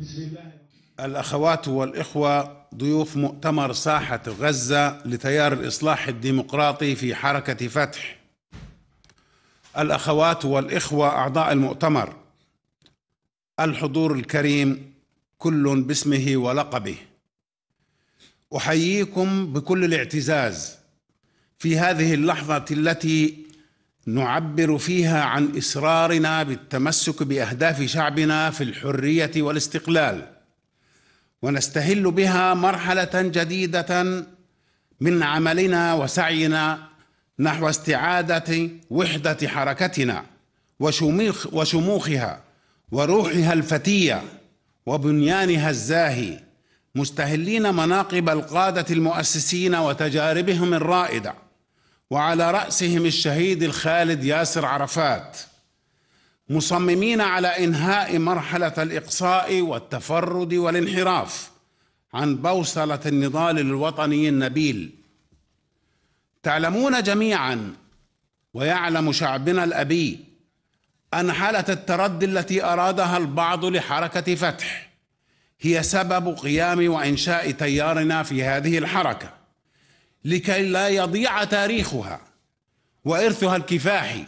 بسم الله الأخوات والإخوة ضيوف مؤتمر ساحة غزة لتيار الإصلاح الديمقراطي في حركة فتح الأخوات والإخوة أعضاء المؤتمر الحضور الكريم كل باسمه ولقبه أحييكم بكل الاعتزاز في هذه اللحظة التي نعبر فيها عن اصرارنا بالتمسك باهداف شعبنا في الحريه والاستقلال ونستهل بها مرحله جديده من عملنا وسعينا نحو استعاده وحده حركتنا وشموخ وشموخها وروحها الفتيه وبنيانها الزاهي مستهلين مناقب القاده المؤسسين وتجاربهم الرائده وعلى رأسهم الشهيد الخالد ياسر عرفات مصممين على إنهاء مرحلة الإقصاء والتفرد والانحراف عن بوصلة النضال الوطني النبيل تعلمون جميعا ويعلم شعبنا الأبي أن حالة التردي التي أرادها البعض لحركة فتح هي سبب قيام وإنشاء تيارنا في هذه الحركة لكي لا يضيع تاريخها وارثها الكفاحي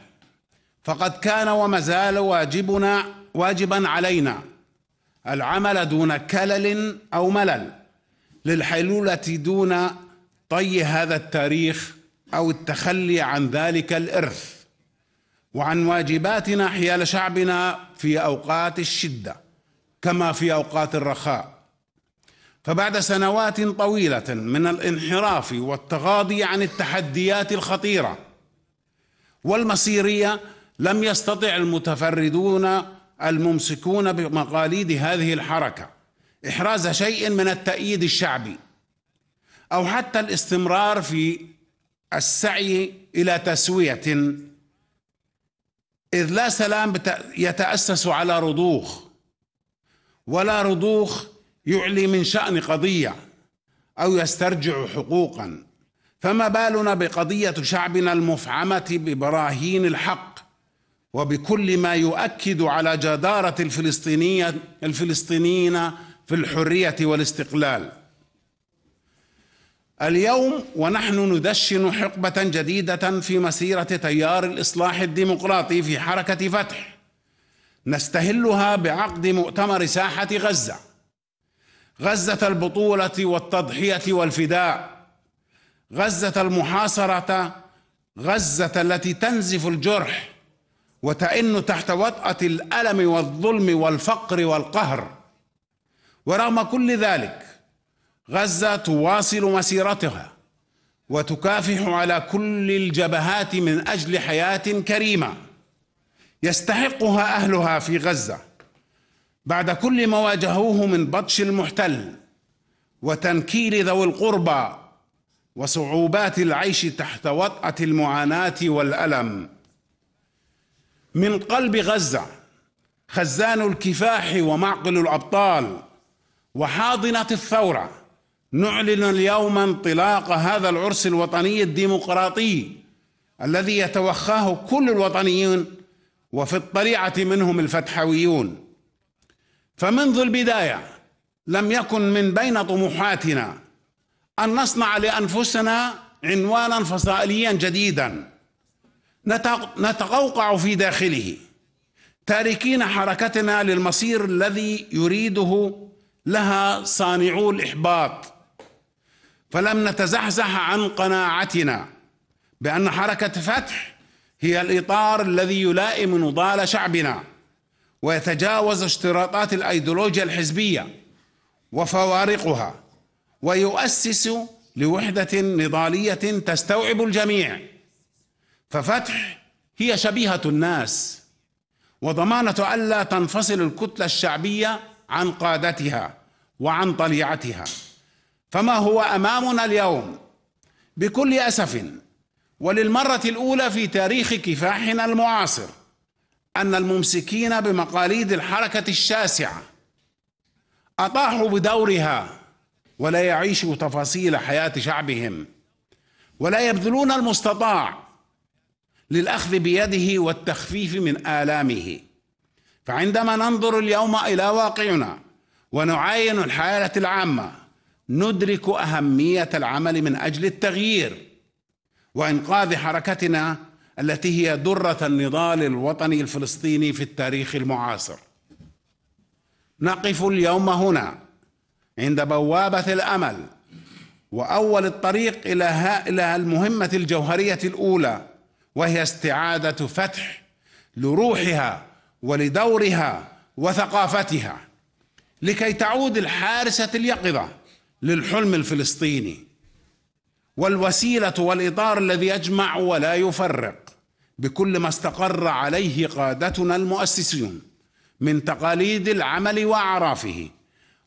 فقد كان وما زال واجبنا واجبا علينا العمل دون كلل او ملل للحلوله دون طي هذا التاريخ او التخلي عن ذلك الارث وعن واجباتنا حيال شعبنا في اوقات الشده كما في اوقات الرخاء فبعد سنوات طويلة من الانحراف والتغاضي عن التحديات الخطيرة والمصيرية لم يستطع المتفردون الممسكون بمقاليد هذه الحركة إحراز شيء من التأييد الشعبي أو حتى الاستمرار في السعي إلى تسوية إذ لا سلام يتأسس على رضوخ ولا رضوخ يعلي من شأن قضية أو يسترجع حقوقا فما بالنا بقضية شعبنا المفعمة ببراهين الحق وبكل ما يؤكد على جدارة الفلسطينية الفلسطينيين في الحرية والاستقلال اليوم ونحن ندشن حقبة جديدة في مسيرة تيار الإصلاح الديمقراطي في حركة فتح نستهلها بعقد مؤتمر ساحة غزة غزه البطوله والتضحيه والفداء غزه المحاصره غزه التي تنزف الجرح وتئن تحت وطاه الالم والظلم والفقر والقهر ورغم كل ذلك غزه تواصل مسيرتها وتكافح على كل الجبهات من اجل حياه كريمه يستحقها اهلها في غزه بعد كل ما واجهوه من بطش المحتل وتنكيل ذوي القربى وصعوبات العيش تحت وطأة المعاناة والألم من قلب غزة خزان الكفاح ومعقل الأبطال وحاضنة الثورة نعلن اليوم انطلاق هذا العرس الوطني الديمقراطي الذي يتوخاه كل الوطنيين وفي الطليعة منهم الفتحويون فمنذ البدايه لم يكن من بين طموحاتنا ان نصنع لانفسنا عنوانا فصائليا جديدا نتقوقع في داخله تاركين حركتنا للمصير الذي يريده لها صانعو الاحباط فلم نتزحزح عن قناعتنا بان حركه فتح هي الاطار الذي يلائم نضال شعبنا ويتجاوز اشتراطات الايديولوجيا الحزبيه وفوارقها ويؤسس لوحده نضاليه تستوعب الجميع ففتح هي شبيهه الناس وضمانه الا تنفصل الكتله الشعبيه عن قادتها وعن طليعتها فما هو امامنا اليوم بكل اسف وللمره الاولى في تاريخ كفاحنا المعاصر أن الممسكين بمقاليد الحركة الشاسعة أطاحوا بدورها ولا يعيشوا تفاصيل حياة شعبهم ولا يبذلون المستطاع للأخذ بيده والتخفيف من آلامه فعندما ننظر اليوم إلى واقعنا ونعاين الحالة العامة ندرك أهمية العمل من أجل التغيير وإنقاذ حركتنا التي هي دره النضال الوطني الفلسطيني في التاريخ المعاصر نقف اليوم هنا عند بوابه الامل واول الطريق الى الى المهمه الجوهريه الاولى وهي استعاده فتح لروحها ولدورها وثقافتها لكي تعود الحارسه اليقظه للحلم الفلسطيني والوسيله والاطار الذي يجمع ولا يفرق بكل ما استقر عليه قادتنا المؤسسون من تقاليد العمل واعرافه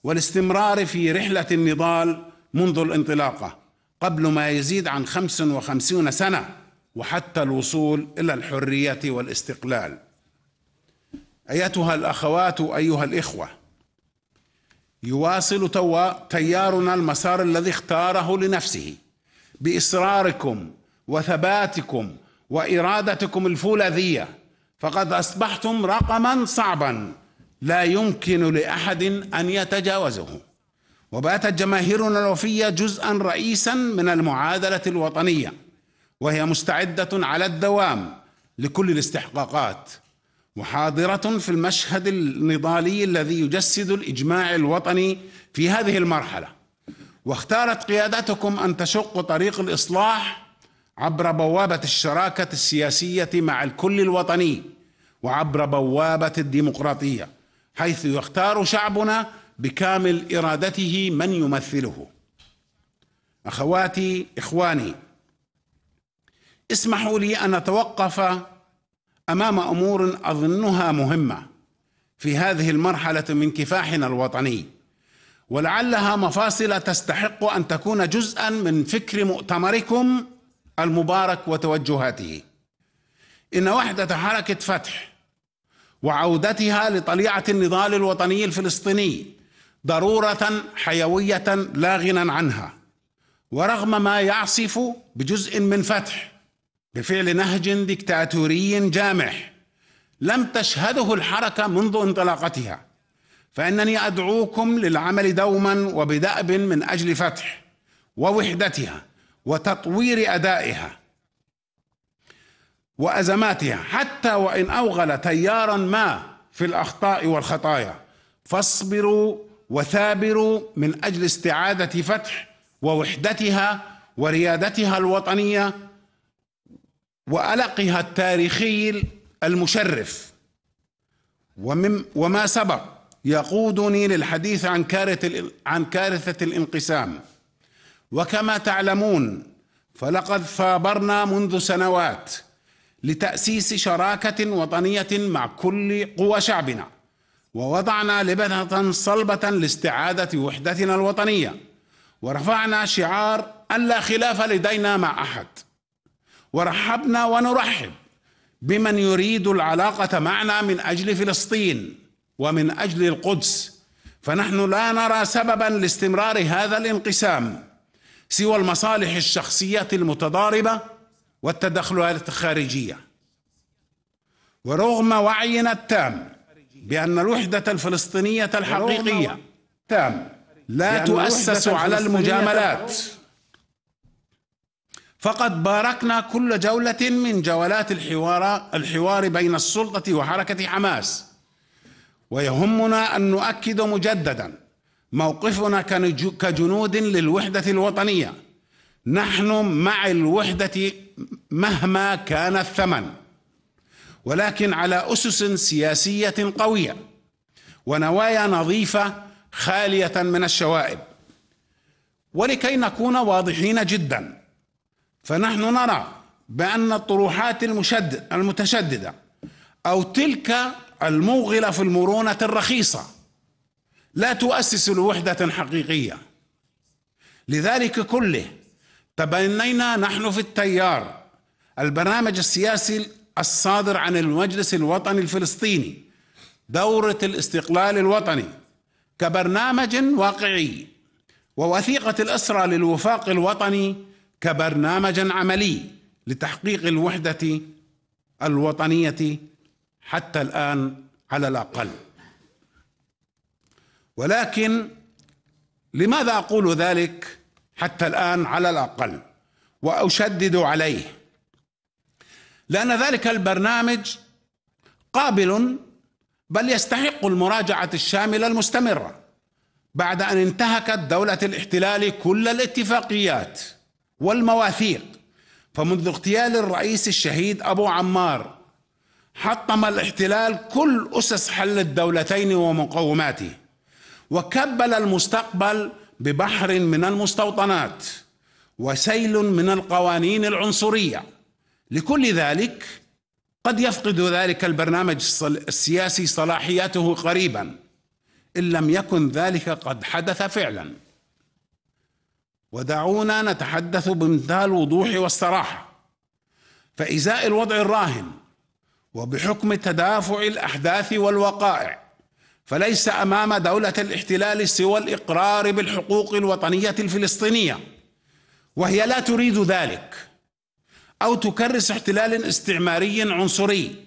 والاستمرار في رحله النضال منذ الانطلاقه قبل ما يزيد عن 55 سنه وحتى الوصول الى الحريه والاستقلال ايتها الاخوات ايها الاخوه يواصل تيارنا المسار الذي اختاره لنفسه باصراركم وثباتكم وارادتكم الفولاذيه فقد اصبحتم رقما صعبا لا يمكن لاحد ان يتجاوزه وباتت جماهيرنا الوفيه جزءا رئيسا من المعادله الوطنيه وهي مستعده على الدوام لكل الاستحقاقات وحاضره في المشهد النضالي الذي يجسد الاجماع الوطني في هذه المرحله واختارت قيادتكم ان تشق طريق الاصلاح عبر بوابة الشراكة السياسية مع الكل الوطني وعبر بوابة الديمقراطية حيث يختار شعبنا بكامل إرادته من يمثله أخواتي إخواني اسمحوا لي أن أتوقف أمام أمور أظنها مهمة في هذه المرحلة من كفاحنا الوطني ولعلها مفاصل تستحق أن تكون جزءا من فكر مؤتمركم المبارك وتوجهاته إن وحدة حركة فتح وعودتها لطليعة النضال الوطني الفلسطيني ضرورة حيوية لا غنى عنها ورغم ما يعصف بجزء من فتح بفعل نهج ديكتاتوري جامح لم تشهده الحركة منذ انطلاقتها فإنني أدعوكم للعمل دوما وبدأب من أجل فتح ووحدتها وتطوير ادائها وازماتها حتى وان اوغل تيارا ما في الاخطاء والخطايا فاصبروا وثابروا من اجل استعاده فتح ووحدتها وريادتها الوطنيه والقها التاريخي المشرف ومن وما سبق يقودني للحديث عن كارثه عن كارثه الانقسام وكما تعلمون فلقد ثابرنا منذ سنوات لتأسيس شراكة وطنية مع كل قوى شعبنا ووضعنا لبنة صلبة لاستعادة وحدتنا الوطنية ورفعنا شعار ألا خلاف لدينا مع أحد ورحبنا ونرحب بمن يريد العلاقة معنا من أجل فلسطين ومن أجل القدس فنحن لا نرى سببا لاستمرار هذا الانقسام سوى المصالح الشخصية المتضاربة والتدخلات الخارجية ورغم وعينا التام بأن الوحدة الفلسطينية الحقيقية تام لا تؤسس على المجاملات فقد باركنا كل جولة من جولات الحوار الحوار بين السلطة وحركة حماس ويهمنا أن نؤكد مجددا موقفنا كجنود للوحدة الوطنية نحن مع الوحدة مهما كان الثمن ولكن على أسس سياسية قوية ونوايا نظيفة خالية من الشوائب ولكي نكون واضحين جدا فنحن نرى بأن الطروحات المشدد المتشددة أو تلك الموغلة في المرونة الرخيصة لا تؤسس لوحدة حقيقية لذلك كله تبنينا نحن في التيار البرنامج السياسي الصادر عن المجلس الوطني الفلسطيني دورة الاستقلال الوطني كبرنامج واقعي ووثيقة الأسرة للوفاق الوطني كبرنامج عملي لتحقيق الوحدة الوطنية حتى الآن على الأقل ولكن لماذا اقول ذلك حتى الان على الاقل واشدد عليه لان ذلك البرنامج قابل بل يستحق المراجعه الشامله المستمره بعد ان انتهكت دوله الاحتلال كل الاتفاقيات والمواثيق فمنذ اغتيال الرئيس الشهيد ابو عمار حطم الاحتلال كل اسس حل الدولتين ومقوماته وكبل المستقبل ببحر من المستوطنات وسيل من القوانين العنصريه لكل ذلك قد يفقد ذلك البرنامج السياسي صلاحياته قريبا ان لم يكن ذلك قد حدث فعلا ودعونا نتحدث بمنتهى الوضوح والصراحه فازاء الوضع الراهن وبحكم تدافع الاحداث والوقائع فليس امام دوله الاحتلال سوى الاقرار بالحقوق الوطنيه الفلسطينيه وهي لا تريد ذلك او تكرس احتلال استعماري عنصري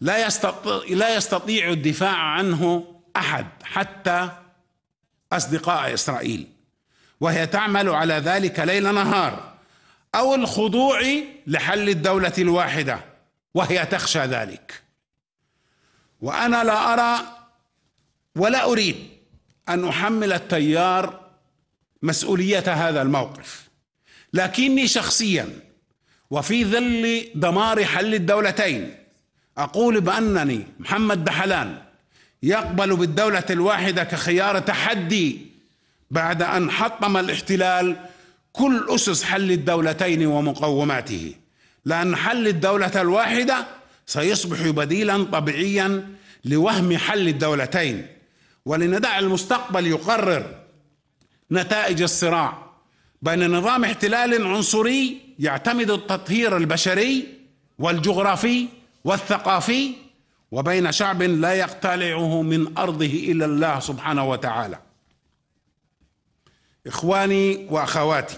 لا يستطيع لا يستطيع الدفاع عنه احد حتى اصدقاء اسرائيل وهي تعمل على ذلك ليل نهار او الخضوع لحل الدوله الواحده وهي تخشى ذلك وانا لا ارى ولا اريد ان احمل التيار مسؤوليه هذا الموقف لكني شخصيا وفي ظل دمار حل الدولتين اقول بانني محمد دحلان يقبل بالدوله الواحده كخيار تحدي بعد ان حطم الاحتلال كل اسس حل الدولتين ومقوماته لان حل الدوله الواحده سيصبح بديلا طبيعيا لوهم حل الدولتين ولندع المستقبل يقرر نتائج الصراع بين نظام احتلال عنصري يعتمد التطهير البشري والجغرافي والثقافي وبين شعب لا يقتلعه من ارضه الا الله سبحانه وتعالى. اخواني واخواتي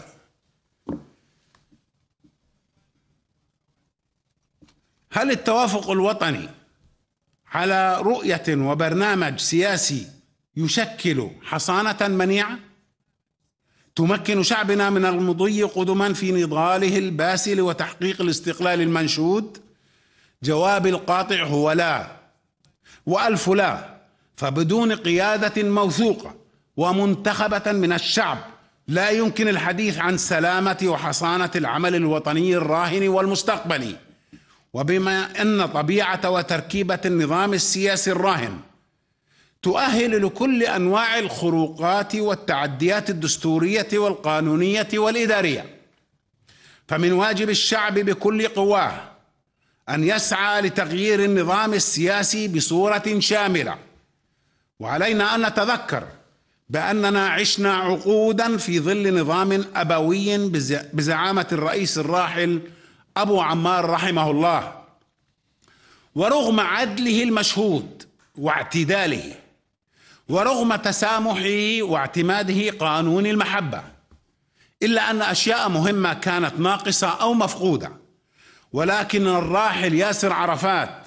هل التوافق الوطني على رؤيه وبرنامج سياسي يشكل حصانة منيعة تمكن شعبنا من المضي قدما في نضاله الباسل وتحقيق الاستقلال المنشود جواب القاطع هو لا والف لا فبدون قياده موثوقه ومنتخبه من الشعب لا يمكن الحديث عن سلامه وحصانه العمل الوطني الراهن والمستقبلي وبما ان طبيعه وتركيبه النظام السياسي الراهن تؤهل لكل انواع الخروقات والتعديات الدستوريه والقانونيه والاداريه فمن واجب الشعب بكل قواه ان يسعى لتغيير النظام السياسي بصوره شامله وعلينا ان نتذكر باننا عشنا عقودا في ظل نظام ابوي بزعامه الرئيس الراحل ابو عمار رحمه الله ورغم عدله المشهود واعتداله ورغم تسامحه واعتماده قانون المحبة إلا أن أشياء مهمة كانت ناقصة أو مفقودة ولكن الراحل ياسر عرفات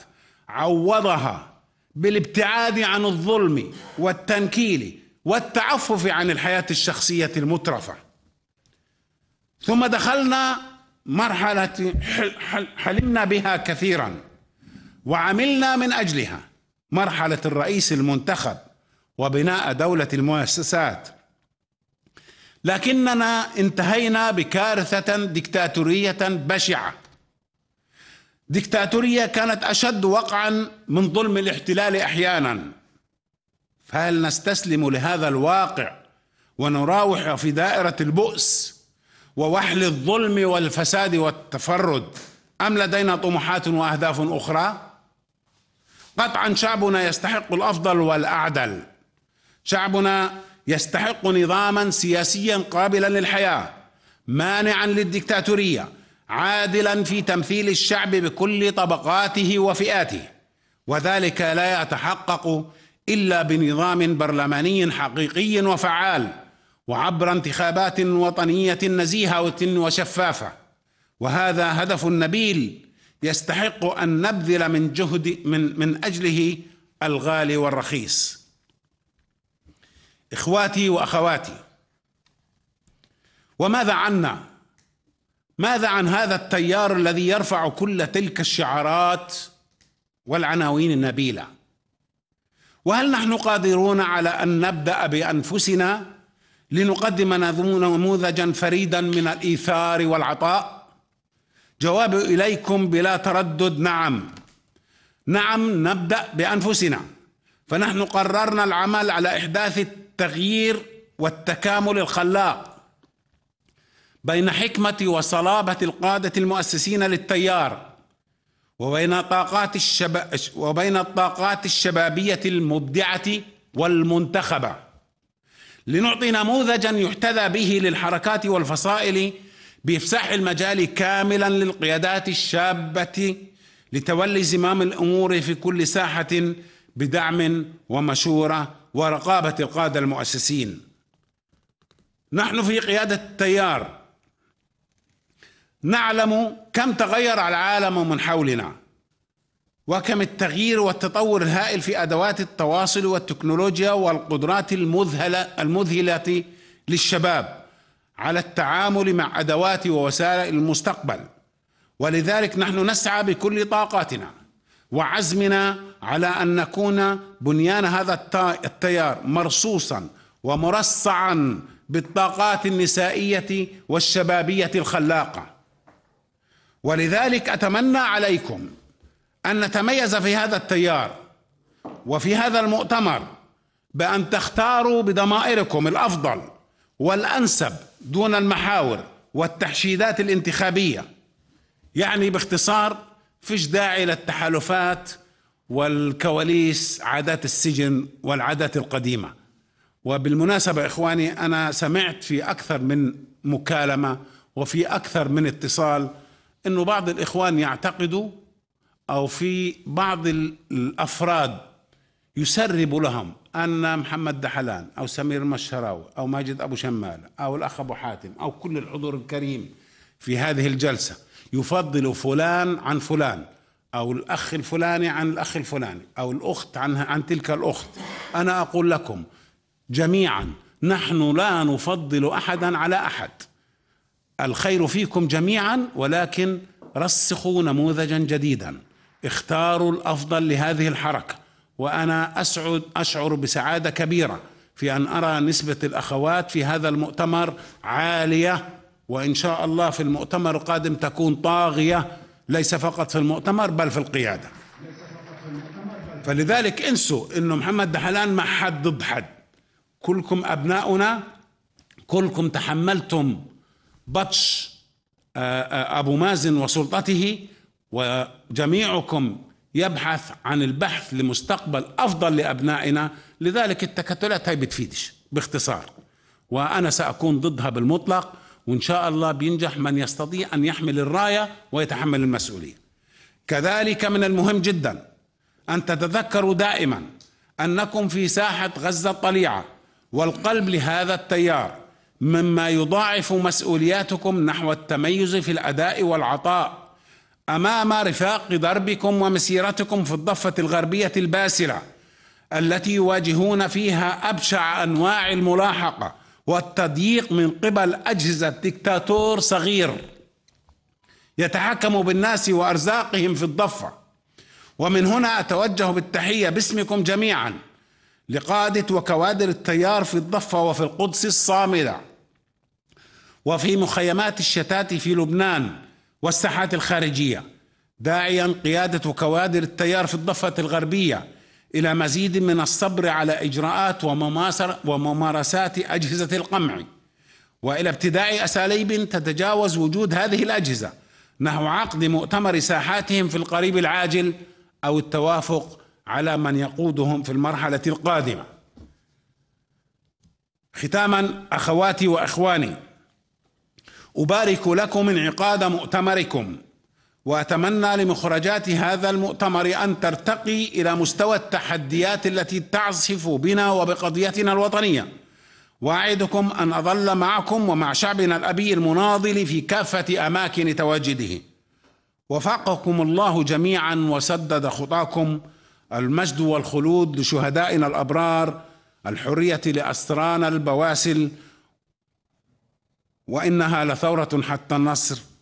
عوضها بالابتعاد عن الظلم والتنكيل والتعفف عن الحياة الشخصية المترفة ثم دخلنا مرحلة حلمنا بها كثيرا وعملنا من أجلها مرحلة الرئيس المنتخب وبناء دولة المؤسسات لكننا انتهينا بكارثة دكتاتورية بشعة دكتاتورية كانت أشد وقعا من ظلم الاحتلال أحيانا فهل نستسلم لهذا الواقع ونراوح في دائرة البؤس ووحل الظلم والفساد والتفرد أم لدينا طموحات وأهداف أخرى؟ قطعا شعبنا يستحق الأفضل والأعدل شعبنا يستحق نظاما سياسيا قابلا للحياه مانعا للدكتاتوريه عادلا في تمثيل الشعب بكل طبقاته وفئاته وذلك لا يتحقق الا بنظام برلماني حقيقي وفعال وعبر انتخابات وطنيه نزيهه وشفافه وهذا هدف نبيل يستحق ان نبذل من جهد من من اجله الغالي والرخيص اخواتي واخواتي وماذا عنا ماذا عن هذا التيار الذي يرفع كل تلك الشعارات والعناوين النبيله وهل نحن قادرون على ان نبدا بانفسنا لنقدم نموذجا فريدا من الايثار والعطاء جواب اليكم بلا تردد نعم نعم نبدا بانفسنا فنحن قررنا العمل على احداث التغيير والتكامل الخلاق بين حكمة وصلابة القادة المؤسسين للتيار وبين طاقات الشب... وبين الطاقات الشبابية المبدعة والمنتخبة لنعطي نموذجا يحتذى به للحركات والفصائل بإفساح المجال كاملا للقيادات الشابة لتولي زمام الأمور في كل ساحة بدعم ومشورة ورقابة القادة المؤسسين نحن في قيادة التيار نعلم كم تغير العالم من حولنا وكم التغيير والتطور الهائل في أدوات التواصل والتكنولوجيا والقدرات المذهلة المذهلة للشباب على التعامل مع أدوات ووسائل المستقبل ولذلك نحن نسعى بكل طاقاتنا وعزمنا على ان نكون بنيان هذا التيار مرصوصا ومرصعا بالطاقات النسائيه والشبابيه الخلاقه ولذلك اتمنى عليكم ان نتميز في هذا التيار وفي هذا المؤتمر بان تختاروا بضمائركم الافضل والانسب دون المحاور والتحشيدات الانتخابيه يعني باختصار فيش داعي للتحالفات والكواليس عادات السجن والعادات القديمه وبالمناسبه اخواني انا سمعت في اكثر من مكالمه وفي اكثر من اتصال انه بعض الاخوان يعتقدوا او في بعض الافراد يسرب لهم ان محمد دحلان او سمير المشهراوي او ماجد ابو شمال او الاخ ابو حاتم او كل الحضور الكريم في هذه الجلسه يفضل فلان عن فلان أو الأخ الفلاني عن الأخ الفلاني أو الأخت عن عن تلك الأخت أنا أقول لكم جميعا نحن لا نفضل أحدا على أحد الخير فيكم جميعا ولكن رسخوا نموذجا جديدا اختاروا الافضل لهذه الحركه وانا اسعد اشعر بسعاده كبيره في ان ارى نسبه الاخوات في هذا المؤتمر عاليه وان شاء الله في المؤتمر القادم تكون طاغيه ليس فقط في المؤتمر بل في القياده فلذلك انسوا انه محمد دحلان مع حد ضد حد كلكم ابناؤنا كلكم تحملتم بطش آه، آه، ابو مازن وسلطته وجميعكم يبحث عن البحث لمستقبل افضل لابنائنا لذلك التكتلات هاي بتفيدش باختصار وانا ساكون ضدها بالمطلق وإن شاء الله بينجح من يستطيع أن يحمل الراية ويتحمل المسؤولية كذلك من المهم جدا أن تتذكروا دائما أنكم في ساحة غزة الطليعة والقلب لهذا التيار مما يضاعف مسؤولياتكم نحو التميز في الأداء والعطاء أمام رفاق دربكم ومسيرتكم في الضفة الغربية الباسلة التي يواجهون فيها أبشع أنواع الملاحقة والتضييق من قبل أجهزة ديكتاتور صغير يتحكم بالناس وأرزاقهم في الضفة ومن هنا أتوجه بالتحية باسمكم جميعا لقادة وكوادر التيار في الضفة وفي القدس الصامدة وفي مخيمات الشتات في لبنان والساحات الخارجية داعيا قيادة وكوادر التيار في الضفة الغربية الى مزيد من الصبر على اجراءات وممارسات اجهزه القمع والى ابتداء اساليب تتجاوز وجود هذه الاجهزه نحو عقد مؤتمر ساحاتهم في القريب العاجل او التوافق على من يقودهم في المرحله القادمه ختاما اخواتي واخواني ابارك لكم انعقاد مؤتمركم واتمنى لمخرجات هذا المؤتمر ان ترتقي الى مستوى التحديات التي تعصف بنا وبقضيتنا الوطنيه واعدكم ان اظل معكم ومع شعبنا الابي المناضل في كافه اماكن تواجده وفقكم الله جميعا وسدد خطاكم المجد والخلود لشهدائنا الابرار الحريه لاسرانا البواسل وانها لثوره حتى النصر